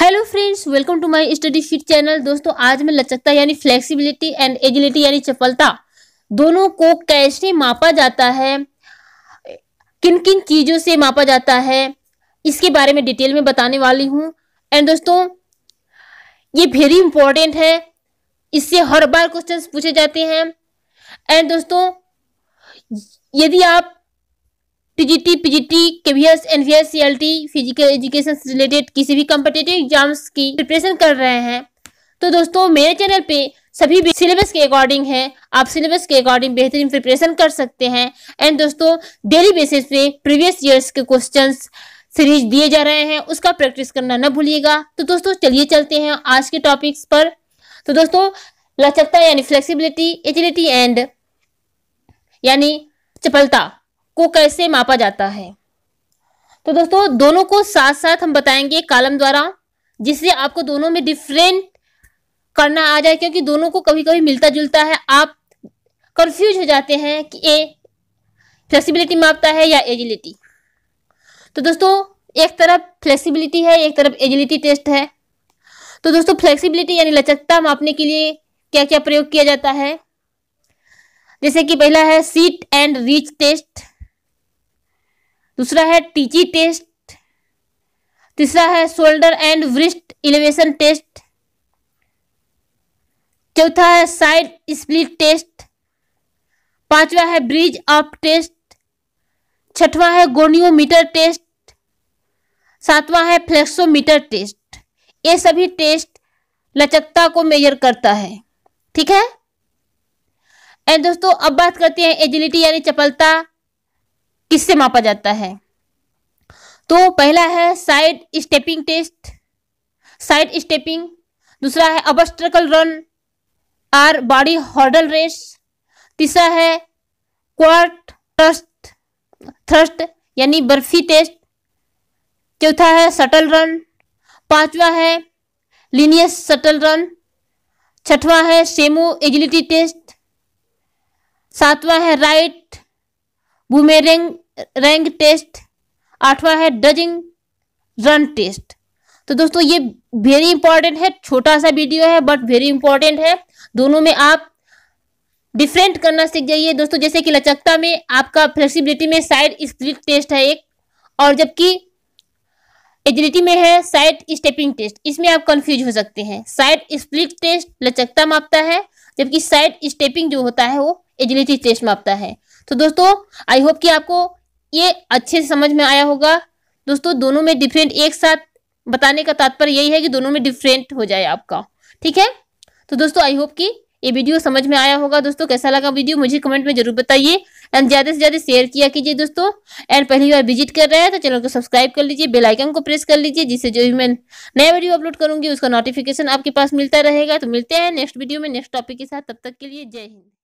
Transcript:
hello friends welcome to my study fit channel दोस्तों आज मैं लचकता यानी फ्लेक्सिबिलिटी एंड एजिलिटी यानी चपलता दोनों को कैसे मापा जाता है किन किन चीजों से मापा जाता है इसके बारे में डिटेल में बताने वाली हूँ एंड दोस्तों ये वेरी इंपॉर्टेंट है इससे हर बार क्वेश्चन पूछे जाते हैं एंड दोस्तों यदि आप TGT PGT KVS NVS CLT physical education से रिलेटेड किसी भी कम्पिटेटिव एग्जाम्स की प्रिपरेशन कर रहे हैं तो दोस्तों मेरे चैनल पे सभी सिलेबस के अकॉर्डिंग है आप सिलेबस के अकॉर्डिंग बेहतरीन प्रिपरेशन कर सकते हैं एंड दोस्तों डेली बेसिस पे प्रीवियस ईयर्स के क्वेश्चन सीरीज दिए जा रहे हैं उसका प्रैक्टिस करना न भूलिएगा तो दोस्तों चलिए चलते हैं आज के टॉपिक्स पर तो दोस्तों लचकता यानी फ्लेक्सिबिलिटी एजिलिटी एंड यानी चपलता को कैसे मापा जाता है तो दोस्तों दोनों को साथ साथ हम बताएंगे कालम द्वारा जिससे आपको दोनों में डिफरेंट करना आ जाए क्योंकि दोनों को कभी कभी मिलता जुलता है आप कंफ्यूज हो जाते हैं कि ए फ्लेक्सिबिलिटी मापता है या एजिलिटी तो दोस्तों एक तरफ फ्लेक्सिबिलिटी है एक तरफ एजिलिटी टेस्ट है तो दोस्तों फ्लेक्सिबिलिटी यानी लचकता मापने के लिए क्या क्या प्रयोग किया जाता है जैसे कि पहला है सीट एंड रीच टेस्ट दूसरा है टीची टेस्ट तीसरा है shoulder and wrist elevation test चौथा है साइड स्प्लिट टेस्ट पांचवा है ब्रिज ऑफ टेस्ट छठवा है गोनियोमीटर टेस्ट सातवां है फ्लेक्सोमीटर टेस्ट ये सभी टेस्ट लचकता को मेजर करता है ठीक है एंड दोस्तों अब बात करते हैं एजिलिटी यानी चपलता किससे मापा जाता है तो पहला है side stepping test side stepping दूसरा है obstacle run or body hurdle race तीसरा है क्वार्ट थ्रस्ट थ्रस्ट यानी बर्फी टेस्ट चौथा है शटल रन पांचवा है लीनियस शटल रन छठवां है सेमो एजिलिटी टेस्ट सातवां है राइट बुमेरेंग रैंग टेस्ट आठवां है डजिंग रन टेस्ट तो दोस्तों ये वेरी इंपॉर्टेंट है छोटा सा वीडियो है बट वेरी इंपॉर्टेंट है दोनों में आप डिफरेंट करना सीख जाइए दोस्तों जैसे कि लचकता में आपका फ्लेक्सिबिलिटी में साइड स्प्लिट टेस्ट है एक और जबकि एजिलिटी में है साइड स्टेपिंग टेस्ट इसमें आप कंफ्यूज हो सकते हैं साइड स्प्लिट टेस्ट लचकता मापता है जबकि साइड स्टेपिंग जो होता है वो एजिलिटी टेस्ट मापता है तो दोस्तों आई होप कि आपको ये अच्छे से समझ में आया होगा दोस्तों दोनों में डिफरेंट एक साथ बताने का तात्पर्य यही है कि दोनों में डिफरेंट हो जाए आपका ठीक है तो दोस्तों आई होप कि ये वीडियो समझ में आया होगा दोस्तों कैसा लगा वीडियो मुझे कमेंट में जरूर बताइए एंड ज़्यादा से ज़्यादा शेयर किया कीजिए दोस्तों एंड पहली बार विजिट कर रहे हैं तो चैनल को सब्सक्राइब कर लीजिए बेल आइकन को प्रेस कर लीजिए जिससे जो भी मैं नया वीडियो अपलोड करूंगी उसका नोटिफिकेशन आपके पास मिलता रहेगा तो मिलते हैं नेक्स्ट वीडियो में नेक्स्ट टॉपिक के साथ तब तक के लिए जय हिंद